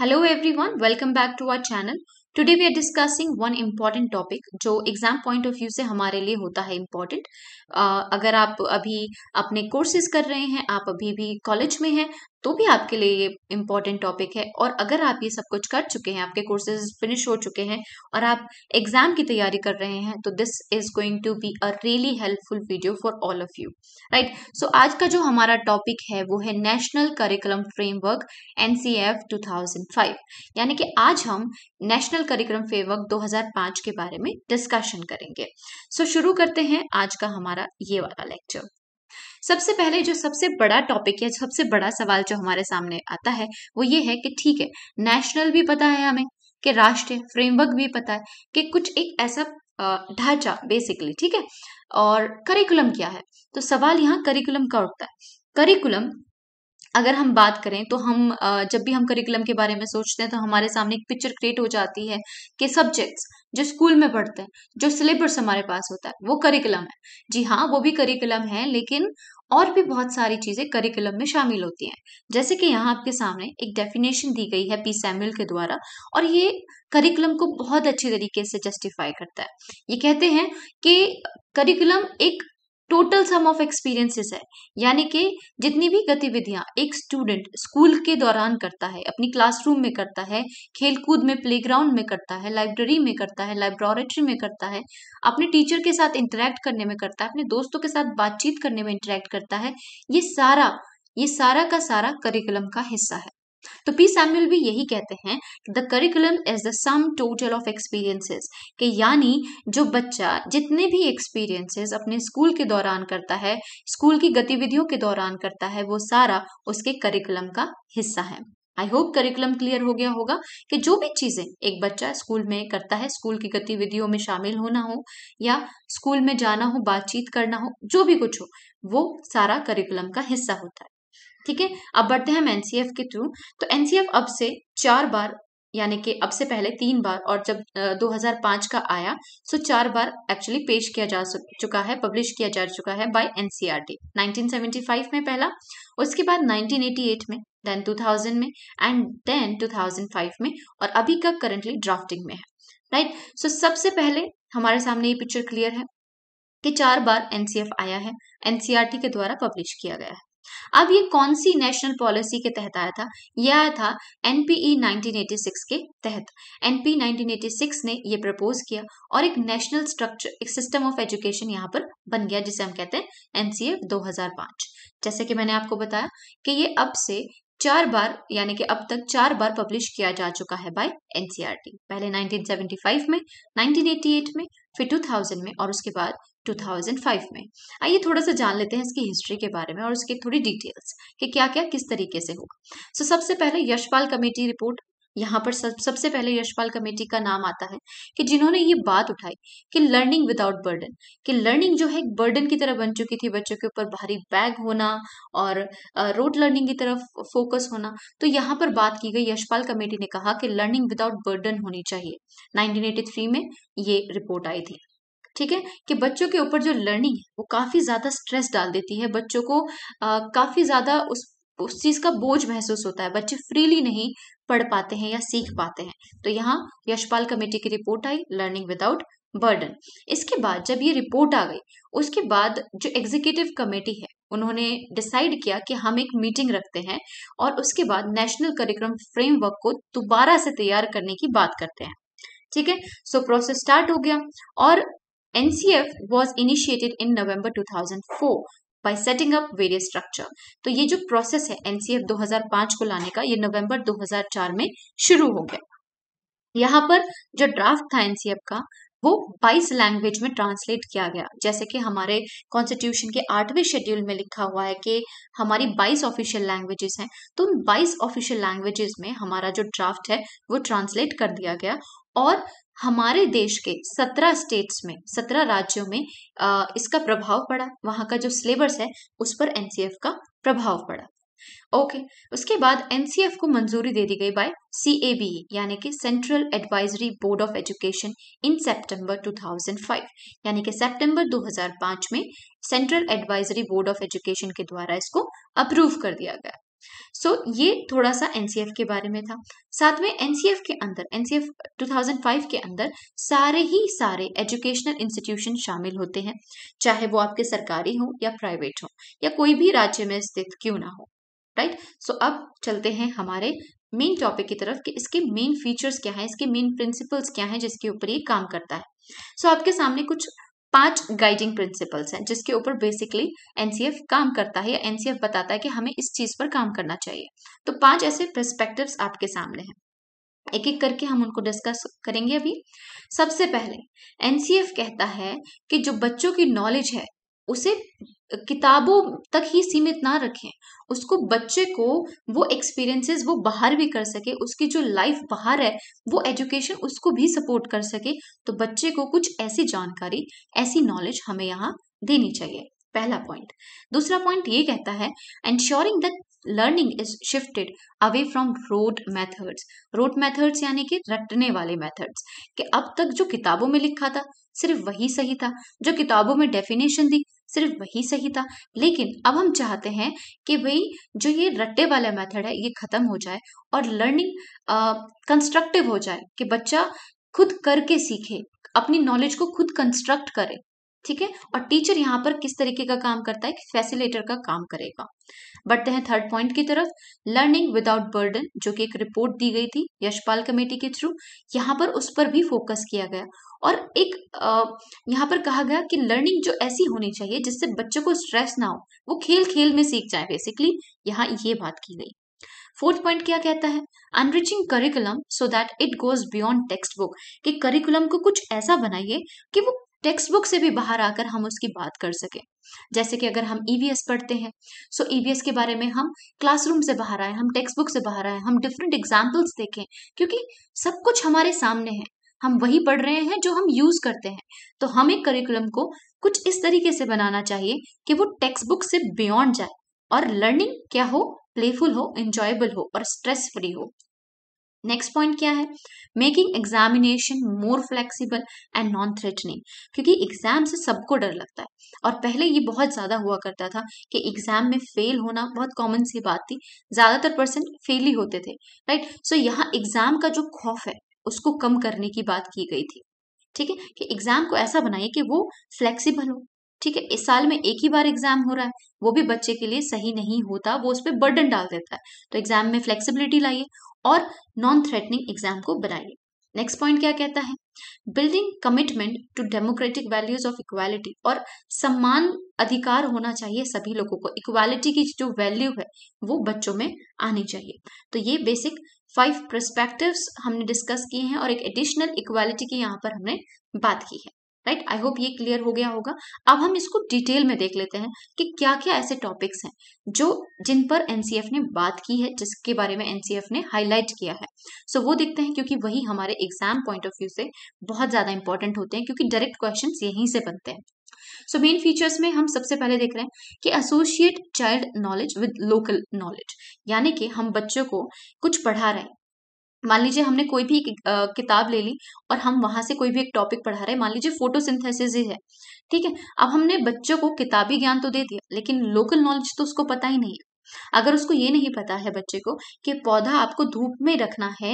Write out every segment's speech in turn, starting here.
Hello everyone welcome back to our channel today we are discussing one important topic जो exam point of view से हमारे लिए होता है इम्पॉर्टेंट uh, अगर आप अभी अपने कोर्सेज कर रहे हैं आप अभी भी कॉलेज में हैं तो भी आपके लिए ये इंपॉर्टेंट टॉपिक है और अगर आप ये सब कुछ कर चुके हैं आपके कोर्सेज फिनिश हो चुके हैं और आप एग्जाम की तैयारी कर रहे हैं तो this is going to be a really helpful video for all of you right so आज का जो हमारा टॉपिक है वो है नेशनल करिकुलम फ्रेमवर्क एनसीएफ 2005 यानी कि आज हम नेशनल करिकुलम फ्रेमवर्क 2005 के बारे में डिस्कशन करेंगे सो so, शुरू करते हैं आज का हमारा ये वाला लेक्चर सबसे पहले जो सबसे बड़ा टॉपिक या सबसे बड़ा सवाल जो हमारे सामने आता है वो ये है कि ठीक है नेशनल भी पता है हमें कि राष्ट्रीय फ्रेमवर्क भी पता है कि कुछ एक ऐसा ढांचा बेसिकली ठीक है और करिकुलम क्या है तो सवाल यहाँ करिकुलम का उठता है करिकुलम अगर हम बात करें तो हम जब भी हम करिकुलम के बारे में सोचते हैं तो हमारे सामने एक पिक्चर क्रिएट हो जाती है कि सब्जेक्ट्स जो स्कूल में पढ़ते हैं जो सिलेबस हमारे पास होता है वो करिकुलम है जी हाँ वो भी करिकुलम है लेकिन और भी बहुत सारी चीज़ें करिकुलम में शामिल होती हैं जैसे कि यहाँ आपके सामने एक डेफिनेशन दी गई है पी सैम्यूल के द्वारा और ये करिकुलम को बहुत अच्छे तरीके से जस्टिफाई करता है ये कहते हैं कि करिकुलम एक टोटल सम ऑफ एक्सपीरियंसेस है यानी कि जितनी भी गतिविधियां एक स्टूडेंट स्कूल के दौरान करता है अपनी क्लासरूम में करता है खेलकूद में प्लेग्राउंड में करता है लाइब्रेरी में करता है लाइब्रोरेटरी में करता है अपने टीचर के साथ इंटरेक्ट करने में करता है अपने दोस्तों के साथ बातचीत करने में इंटरेक्ट करता है ये सारा ये सारा का सारा करिकुलम का हिस्सा है तो पी सैम्यूल भी यही कहते हैं the curriculum is the sum total of experiences कि यानी जो बच्चा जितने भी एक्सपीरियंसेस अपने स्कूल के दौरान करता है स्कूल की गतिविधियों के दौरान करता है वो सारा उसके करिकुलम का हिस्सा है आई होप करिकुलम क्लियर हो गया होगा कि जो भी चीजें एक बच्चा स्कूल में करता है स्कूल की गतिविधियों में शामिल होना हो या स्कूल में जाना हो बातचीत करना हो जो भी कुछ हो वो सारा करिकुलम का हिस्सा होता है ठीक है अब बढ़ते हैं हम एनसीएफ के थ्रू तो एनसीएफ अब से चार बार यानी कि अब से पहले तीन बार और जब 2005 का आया सो चार बार एक्चुअली पेश किया जा चुका है पब्लिश किया जा चुका है बाय एनसीईआरटी 1975 में पहला उसके बाद 1988 में देन 2000 में एंड देन 2005 में और अभी का करंटली ड्राफ्टिंग में है राइट right? सो so, सबसे पहले हमारे सामने ये पिक्चर क्लियर है कि चार बार एनसीएफ आया है एनसीआरटी e के द्वारा पब्लिश किया गया है अब ये कौन सी नेशनल पॉलिसी के तहत आया था यह आया था एनपीई 1986 e के तहत एनपी 1986 e ने ये प्रपोज किया और एक नेशनल स्ट्रक्चर एक सिस्टम ऑफ एजुकेशन यहाँ पर बन गया जिसे हम कहते हैं एनसीए 2005 जैसे कि मैंने आपको बताया कि ये अब से चार बार यानी कि अब तक चार बार पब्लिश किया जा चुका है बाय एनसीआरटी e पहले 1975 में 1988 में फिर 2000 में और उसके बाद 2005 में आइए थोड़ा सा जान लेते हैं इसकी हिस्ट्री के बारे में और उसकी थोड़ी डिटेल्स कि क्या क्या किस तरीके से होगा सो so, सबसे पहले यशपाल कमेटी रिपोर्ट यहाँ पर सब सबसे पहले यशपाल कमेटी का नाम आता है कि जिन्होंने ये बात उठाई कि लर्निंग विदाउट बर्डन कि लर्निंग जो है एक बर्डन की तरह बन चुकी थी बच्चों के ऊपर भारी बैग होना और रोड लर्निंग की तरफ फोकस होना तो यहाँ पर बात की गई यशपाल कमेटी ने कहा कि लर्निंग विदाउट बर्डन होनी चाहिए नाइनटीन में ये रिपोर्ट आई थी ठीक है कि बच्चों के ऊपर जो लर्निंग है वो काफ़ी ज़्यादा स्ट्रेस डाल देती है बच्चों को काफ़ी ज़्यादा उस उस चीज़ का बोझ महसूस होता है बच्चे फ्रीली नहीं पढ़ पाते हैं या सीख पाते हैं तो यहाँ यशपाल कमेटी की रिपोर्ट आई लर्निंग विदाउट बर्डन इसके बाद जब ये रिपोर्ट आ गई उसके बाद जो एग्जीक्यूटिव कमेटी है उन्होंने डिसाइड किया कि हम एक मीटिंग रखते हैं और उसके बाद नेशनल करिकुलम फ्रेमवर्क को दोबारा से तैयार करने की बात करते हैं ठीक है सो प्रोसेस स्टार्ट हो गया और NCF was initiated in November 2004 by setting up various structure तो ये जो प्रोसेस है एनसीएफ 2005 को लाने का ये नवंबर 2004 में शुरू हो गया यहाँ पर जो ड्राफ्ट था एनसीएफ का वो 22 लैंग्वेज में ट्रांसलेट किया गया जैसे कि हमारे कॉन्स्टिट्यूशन के आठवें शेड्यूल में लिखा हुआ है कि हमारी 22 ऑफिशियल लैंग्वेजेस हैं तो उन 22 ऑफिशियल लैंग्वेजेस में हमारा जो ड्राफ्ट है वो ट्रांसलेट कर दिया गया और हमारे देश के सत्रह स्टेट्स में सत्रह राज्यों में आ, इसका प्रभाव पड़ा वहां का जो सिलेबस है उस पर एनसीएफ का प्रभाव पड़ा ओके okay. उसके बाद एनसीएफ को मंजूरी दे दी गई बाय सीएबी e, यानी कि central advisory board of education in September 2005 यानी कि सितंबर 2005 में central advisory board of education के द्वारा इसको अप्रूव कर दिया गया सो so, ये थोड़ा सा एनसीएफ के बारे में था साथ में एनसीएफ के अंदर एनसीएफ 2005 के अंदर सारे ही सारे एजुकेशनल इंस्टीट्यूशन शामिल होते हैं चाहे वो आपके सरकारी हों या प्राइवेट हों या कोई भी राज्य में स्थित क्यों ना हो राइट right? सो so, अब चलते हैं हमारे मेन टॉपिक की तरफ कि इसके मेन फीचर्स क्या हैं इसके मेन प्रिंसिपल्स क्या हैं जिसके ऊपर ये काम करता है सो so, आपके सामने कुछ पांच गाइडिंग प्रिंसिपल्स हैं जिसके ऊपर बेसिकली एनसीएफ काम करता है या एनसीएफ बताता है कि हमें इस चीज पर काम करना चाहिए तो पांच ऐसे प्रस्पेक्टिव आपके सामने हैं एक एक करके हम उनको डिस्कस करेंगे अभी सबसे पहले एनसीएफ कहता है कि जो बच्चों की नॉलेज है उसे किताबों तक ही सीमित ना रखें उसको बच्चे को वो एक्सपीरियंसेस वो बाहर भी कर सके उसकी जो लाइफ बाहर है वो एजुकेशन उसको भी सपोर्ट कर सके तो बच्चे को कुछ ऐसी जानकारी ऐसी नॉलेज हमें यहाँ देनी चाहिए पहला पॉइंट दूसरा पॉइंट ये कहता है ensuring that learning is shifted away from rote methods rote methods यानी कि रटने वाले मैथड्स कि अब तक जो किताबों में लिखा था सिर्फ वही सही था जो किताबों में डेफिनेशन दी सिर्फ वही सही था लेकिन अब हम चाहते हैं कि भाई जो ये रट्टे वाला मेथड है ये खत्म हो जाए और लर्निंग कंस्ट्रक्टिव हो जाए कि बच्चा खुद करके सीखे अपनी नॉलेज को खुद कंस्ट्रक्ट करे ठीक है और टीचर यहाँ पर किस तरीके का काम करता है कि फैसिलेटर का काम करेगा बढ़ते हैं थर्ड पॉइंट की तरफ लर्निंग विदाउट बर्डन जो कि एक रिपोर्ट दी गई थी यशपाल कमेटी के थ्रू यहाँ पर उस पर भी फोकस किया गया और एक यहाँ पर कहा गया कि लर्निंग जो ऐसी होनी चाहिए जिससे बच्चों को स्ट्रेस ना हो वो खेल खेल में सीख जाए बेसिकली यहाँ ये बात की गई फोर्थ पॉइंट क्या कहता है enriching curriculum so that it goes beyond text book कि करिकुलम को कुछ ऐसा बनाइए कि वो टेक्स्ट बुक से भी बाहर आकर हम उसकी बात कर सकें जैसे कि अगर हम ईवीएस e पढ़ते हैं सो so ईवीएस e के बारे में हम क्लासरूम से बाहर आए हम टेक्स्ट बुक से बाहर आए हम डिफरेंट एग्जाम्पल्स देखें क्योंकि सब कुछ हमारे सामने है हम वही पढ़ रहे हैं जो हम यूज करते हैं तो हमें करिकुलम को कुछ इस तरीके से बनाना चाहिए कि वो टेक्स्ट बुक से बियॉन्ड जाए और लर्निंग क्या हो प्लेफुल हो इंजॉयबल हो और स्ट्रेस फ्री हो नेक्स्ट पॉइंट क्या है making examination more flexible and non threatening क्योंकि एग्जाम से सबको डर लगता है और पहले ये बहुत ज़्यादा हुआ करता था कि एग्जाम में फेल होना बहुत कॉमन सी बात थी ज़्यादातर पर्सन फेल ही होते थे राइट सो so, यहाँ एग्जाम का जो खौफ है उसको कम करने की बात की गई थी ठीक है कि एग्जाम को ऐसा बनाइए कि वो फ्लेक्सिबल हो ठीक है इस साल में एक ही बार एग्जाम हो रहा है वो भी बच्चे के लिए सही नहीं होता वो उस पर बर्डन डाल देता है तो एग्जाम में फ्लेक्सिबिलिटी लाइए और नॉन थ्रेटनिंग एग्जाम को बनाइए नेक्स्ट पॉइंट क्या कहता है building commitment to democratic values of equality और सम्मान अधिकार होना चाहिए सभी लोगों को इक्वालिटी की जो वैल्यू है वो बच्चों में आनी चाहिए तो ये बेसिक फाइव प्रस्पेक्टिव्स हमने डिस्कस किए हैं और एक एडिशनल इक्वालिटी की यहाँ पर हमने बात की है राइट आई होप ये क्लियर हो गया होगा अब हम इसको डिटेल में देख लेते हैं कि क्या क्या ऐसे टॉपिक्स हैं जो जिन पर एनसीएफ ने बात की है जिसके बारे में एनसीएफ ने हाईलाइट किया है सो so, वो देखते हैं क्योंकि वही हमारे एग्जाम पॉइंट ऑफ व्यू से बहुत ज़्यादा इंपॉर्टेंट होते हैं क्योंकि डायरेक्ट क्वेश्चन यहीं से बनते हैं सो मेन फीचर्स में हम सबसे पहले देख रहे हैं कि associate child knowledge with local knowledge यानी कि हम बच्चों को कुछ पढ़ा रहे हैं मान लीजिए हमने कोई भी किताब ले ली और हम वहां से कोई भी एक टॉपिक पढ़ा रहे मान लीजिए फोटोसिंथेसिस ही है ठीक है अब हमने बच्चों को किताबी ज्ञान तो दे दिया लेकिन लोकल नॉलेज तो उसको पता ही नहीं है अगर उसको ये नहीं पता है बच्चे को कि पौधा आपको धूप में रखना है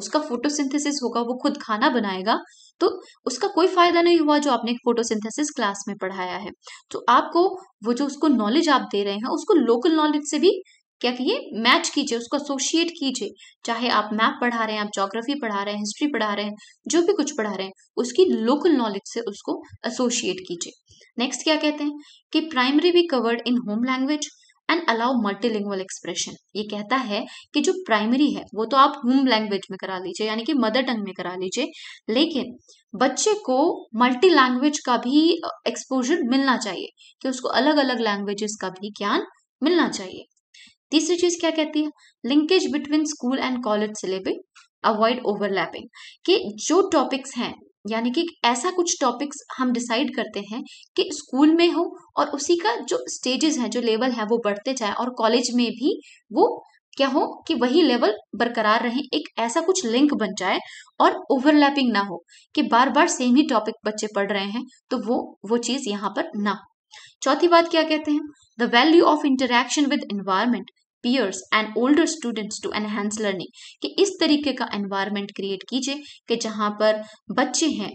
उसका फोटोसिंथेसिस होगा वो खुद खाना बनाएगा तो उसका कोई फायदा नहीं हुआ जो आपने फोटोसिंथेसिस क्लास में पढ़ाया है तो आपको वो जो उसको नॉलेज आप दे रहे हैं उसको लोकल नॉलेज से भी क्या कहिए मैच कीजिए उसको एसोशिएट कीजिए चाहे आप मैप पढ़ा रहे हैं आप जोग्राफी पढ़ा रहे हैं हिस्ट्री पढ़ा रहे हैं जो भी कुछ पढ़ा रहे हैं उसकी लोकल नॉलेज से उसको एसोशिएट कीजिए नेक्स्ट क्या कहते हैं कि प्राइमरी भी covered in home language and allow multilingual expression ये कहता है कि जो प्राइमरी है वो तो आप होम लैंग्वेज में करा लीजिए यानी कि मदर टंग में करा लीजिए लेकिन बच्चे को मल्टी लैंग्वेज का भी एक्सपोजर मिलना चाहिए कि उसको अलग अलग लैंग्वेजेस का भी ज्ञान मिलना चाहिए तीसरी चीज क्या कहती है linkage between school and college syllabus avoid overlapping कि जो टॉपिक्स हैं यानी कि ऐसा कुछ टॉपिक्स हम डिसाइड करते हैं कि स्कूल में हो और उसी का जो स्टेजेस हैं जो लेवल है वो बढ़ते जाए और कॉलेज में भी वो क्या हो कि वही लेवल बरकरार रहे एक ऐसा कुछ लिंक बन जाए और ओवरलैपिंग ना हो कि बार बार सेम ही टॉपिक बच्चे पढ़ रहे हैं तो वो वो चीज यहाँ पर ना हो चौथी बात क्या कहते हैं the value of interaction with environment peers and older students to enhance learning कि इस तरीके का एनवायरमेंट क्रिएट कीजिए कि जहां पर बच्चे हैं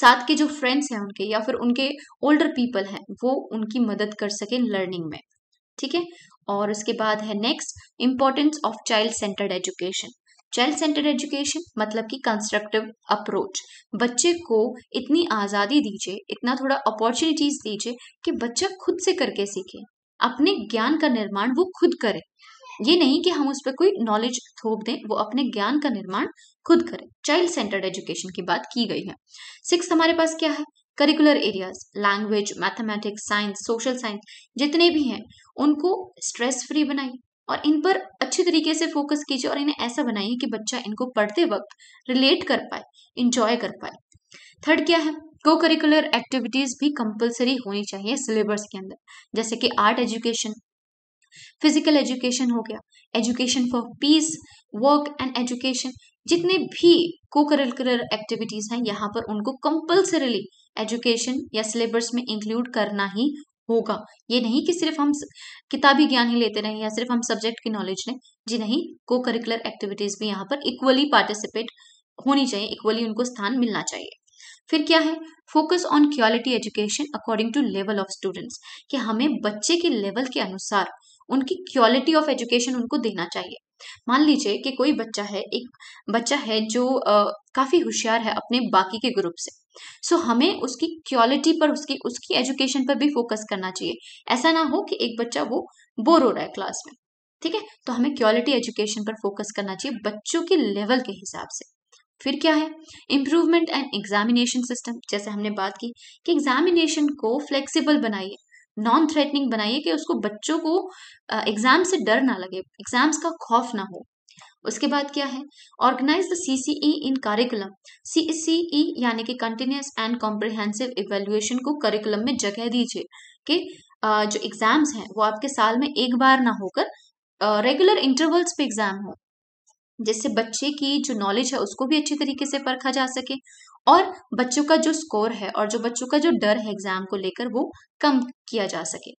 साथ के जो फ्रेंड्स हैं उनके या फिर उनके ओल्डर पीपल हैं वो उनकी मदद कर सकें लर्निंग में ठीक है और उसके बाद है next importance of child centred education child centred education मतलब कि कंस्ट्रक्टिव अप्रोच बच्चे को इतनी आज़ादी दीजिए इतना थोड़ा अपॉर्चुनिटीज़ दीजिए कि बच्चा खुद से करके सीखे अपने ज्ञान का निर्माण वो खुद करे ये नहीं कि हम उस पर कोई नॉलेज थोप दें वो अपने ज्ञान का निर्माण खुद करें चाइल्ड सेंटर्ड एजुकेशन की बात की गई है सिक्स हमारे पास क्या है curricular areas language mathematics science social science जितने भी हैं उनको स्ट्रेस फ्री बनाइए और इन पर अच्छे तरीके से फोकस कीजिए और इन्हें ऐसा बनाइए कि बच्चा इनको पढ़ते वक्त रिलेट कर पाए इंजॉय कर पाए थर्ड क्या है को करिकुलर एक्टिविटीज भी कंपलसरी होनी चाहिए सिलेबस के अंदर जैसे कि आर्ट एजुकेशन फिजिकल एजुकेशन हो गया education for peace work and education जितने भी को करिकुलर एक्टिविटीज हैं यहाँ पर उनको कंपल्सरीली एजुकेशन या सिलेबस में इंक्लूड करना ही होगा ये नहीं कि सिर्फ हम किताबी ज्ञान ही लेते रहें या सिर्फ हम सब्जेक्ट की नॉलेज लें जी नहीं को करिकुलर एक्टिविटीज भी यहाँ पर इक्वली पार्टिसिपेट होनी चाहिए इक्वली उनको स्थान मिलना चाहिए फिर क्या है focus on quality education according to level of students कि हमें बच्चे के लेवल के अनुसार उनकी क्वालिटी ऑफ एजुकेशन उनको देना चाहिए मान लीजिए कि कोई बच्चा है एक बच्चा है जो आ, काफी होशियार है अपने बाकी के ग्रुप से सो so, हमें उसकी क्वालिटी पर उसकी उसकी एजुकेशन पर भी फोकस करना चाहिए ऐसा ना हो कि एक बच्चा वो बोर हो रहा है क्लास में ठीक है तो हमें क्वालिटी एजुकेशन पर फोकस करना चाहिए बच्चों के लेवल के हिसाब से फिर क्या है इम्प्रूवमेंट एंड एग्जामिनेशन सिस्टम जैसे हमने बात की कि एग्जामिनेशन को फ्लेक्सिबल बनाइए नॉन थ्रेटनिंग बनाइए कि उसको बच्चों को एग्जाम से डर ना लगे एग्जाम्स का खौफ ना हो उसके बाद क्या है organise the C C E in curriculum C C E यानी कि कंटिन्यूस एंड कॉम्प्रिहेंसिव इवेल्युएशन को करिकुलम में जगह दीजिए कि जो एग्जाम्स हैं वो आपके साल में एक बार ना होकर रेगुलर इंटरवल्स पे एग्जाम हो जिससे बच्चे की जो नॉलेज है उसको भी अच्छी तरीके से परखा जा सके और बच्चों का जो स्कोर है और जो बच्चों का जो डर है एग्जाम को लेकर वो कम किया जा सके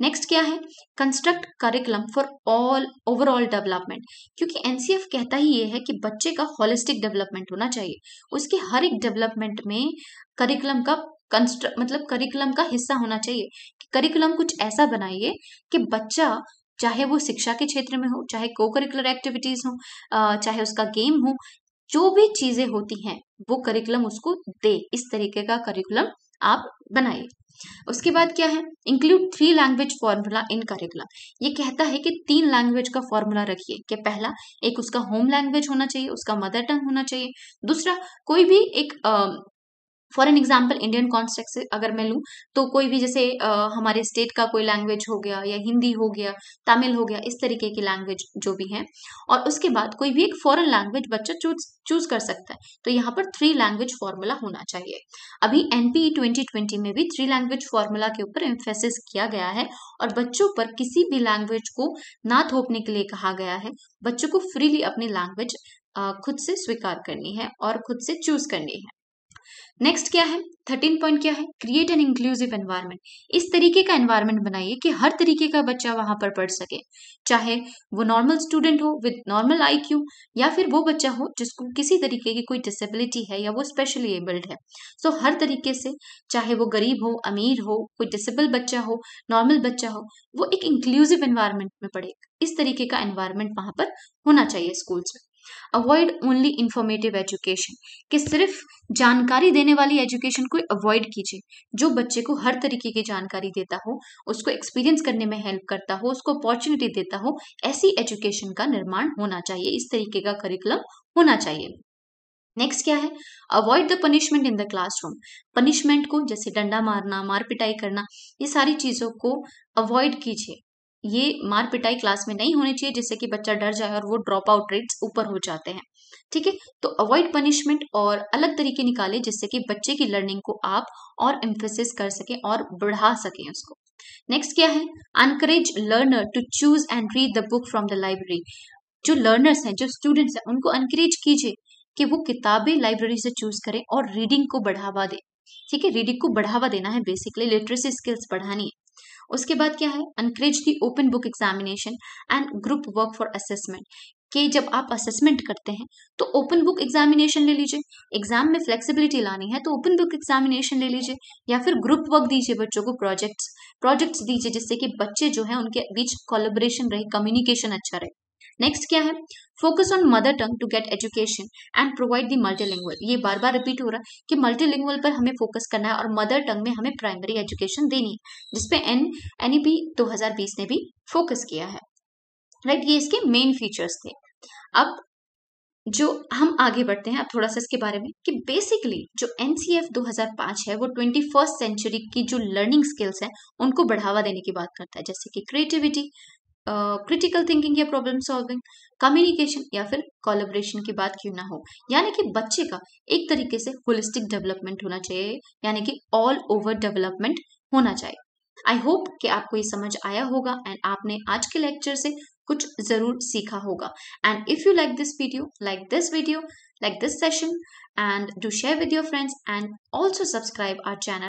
नेक्स्ट क्या है construct curriculum for all overall development क्योंकि एनसीएफ कहता ही ये है कि बच्चे का होलिस्टिक डेवलपमेंट होना चाहिए उसके हर एक डेवलपमेंट में करिकुलम का कंस्ट्रक्ट मतलब करिकुलम का हिस्सा होना चाहिए कि करिकुलम कुछ ऐसा बनाइए कि बच्चा चाहे वो शिक्षा के क्षेत्र में हो चाहे को करिकुलर एक्टिविटीज़ हो चाहे उसका गेम हो जो भी चीज़ें होती हैं वो करिकुलम उसको दे इस तरीके का करिकुलम आप बनाइए उसके बाद क्या है include three language formula in curriculum ये कहता है कि तीन लैंग्वेज का फॉर्मूला रखिए कि पहला एक उसका होम लैंग्वेज होना चाहिए उसका मदर टंग होना चाहिए दूसरा कोई भी एक for an example Indian context से अगर मैं लूँ तो कोई भी जैसे आ, हमारे स्टेट का कोई लैंग्वेज हो गया या हिंदी हो गया तमिल हो गया इस तरीके की लैंग्वेज जो भी है और उसके बाद कोई भी एक फॉरन लैंग्वेज बच्चा चूज चूज कर सकता है तो यहाँ पर थ्री लैंग्वेज फॉर्मूला होना चाहिए अभी एनपीई ट्वेंटी ट्वेंटी में भी थ्री लैंग्वेज फॉर्मूला के ऊपर इम्फेसिस किया गया है और बच्चों पर किसी भी लैंग्वेज को ना थोपने के लिए कहा गया है बच्चों को फ्रीली अपनी लैंग्वेज खुद से स्वीकार करनी है और खुद से चूज करनी है नेक्स्ट क्या है थर्टीन पॉइंट क्या है क्रिएट एन इंक्लूसिव एनवायरमेंट इस तरीके का एनवायरमेंट बनाइए कि हर तरीके का बच्चा वहां पर पढ़ सके चाहे वो नॉर्मल स्टूडेंट हो विद नॉर्मल आई या फिर वो बच्चा हो जिसको किसी तरीके की कोई डिसेबिलिटी है या वो स्पेशली एबल्ड है सो so, हर तरीके से चाहे वो गरीब हो अमीर हो कोई डिसेबल बच्चा हो नॉर्मल बच्चा हो वो एक इंक्लूसिव एनवायरमेंट में पढ़े इस तरीके का एनवायरमेंट वहां पर होना चाहिए स्कूल्स में अवॉइड ओनली इंफॉर्मेटिव एजुकेशन कि सिर्फ जानकारी देने वाली एजुकेशन को अवॉइड कीजिए जो बच्चे को हर तरीके की जानकारी देता हो उसको एक्सपीरियंस करने में हेल्प करता हो उसको अपॉर्चुनिटी देता हो ऐसी एजुकेशन का निर्माण होना चाहिए इस तरीके का करिकुलम होना चाहिए नेक्स्ट क्या है avoid the punishment in the classroom punishment को जैसे डंडा मारना मार पिटाई करना ये सारी चीज़ों को अवॉइड कीजिए ये मार पिटाई क्लास में नहीं होनी चाहिए जिससे कि बच्चा डर जाए और वो ड्रॉप आउट रेट्स ऊपर हो जाते हैं ठीक है तो अवॉइड पनिशमेंट और अलग तरीके निकाले जिससे कि बच्चे की लर्निंग को आप और एम्फोसिस कर सकें और बढ़ा सकें उसको नेक्स्ट क्या है encourage learner to choose and read the book from the library जो लर्नर्स हैं जो स्टूडेंट्स हैं उनको अनकरेज कीजिए कि वो किताबें लाइब्रेरी से चूज करें और रीडिंग को बढ़ावा दे ठीक है रीडिंग को बढ़ावा देना है बेसिकली लिटरेसी स्किल्स बढ़ानी है उसके बाद क्या है encourage the open book examination and group work for assessment कि जब आप असेसमेंट करते हैं तो ओपन बुक एग्जामिनेशन ले लीजिए एग्जाम में फ्लेक्सिबिलिटी लानी है तो ओपन बुक एग्जामिनेशन ले लीजिए या फिर ग्रुप वर्क दीजिए बच्चों को प्रोजेक्ट्स प्रोजेक्ट्स दीजिए जिससे कि बच्चे जो है उनके बीच कोलेबोरेशन रहे कम्युनिकेशन अच्छा रहे नेक्स्ट क्या है focus on mother tongue to get education and provide the multi ये बार बार रिपीट हो रहा है कि मल्टी पर हमें फोकस करना है और मदर टंग में हमें प्राइमरी एजुकेशन देनी है जिसपे एन एन ई ने भी फोकस किया है राइट right? ये इसके मेन फीचर्स थे अब जो हम आगे बढ़ते हैं अब थोड़ा सा इसके बारे में कि बेसिकली जो एन 2005 है वो ट्वेंटी सेंचुरी की जो लर्निंग स्किल्स हैं उनको बढ़ावा देने की बात करता है जैसे कि क्रिएटिविटी क्रिटिकल थिंकिंग या प्रॉब्लम सॉल्विंग कम्युनिकेशन या फिर कोलेब्रेशन की बात क्यों ना हो यानी कि बच्चे का एक तरीके से होलिस्टिक डेवलपमेंट होना चाहिए यानी कि ऑल ओवर डेवलपमेंट होना चाहिए आई होप कि आपको ये समझ आया होगा एंड आपने आज के लेक्चर से कुछ जरूर सीखा होगा and if you like this video like this video like this session and do share with your friends and also subscribe our channel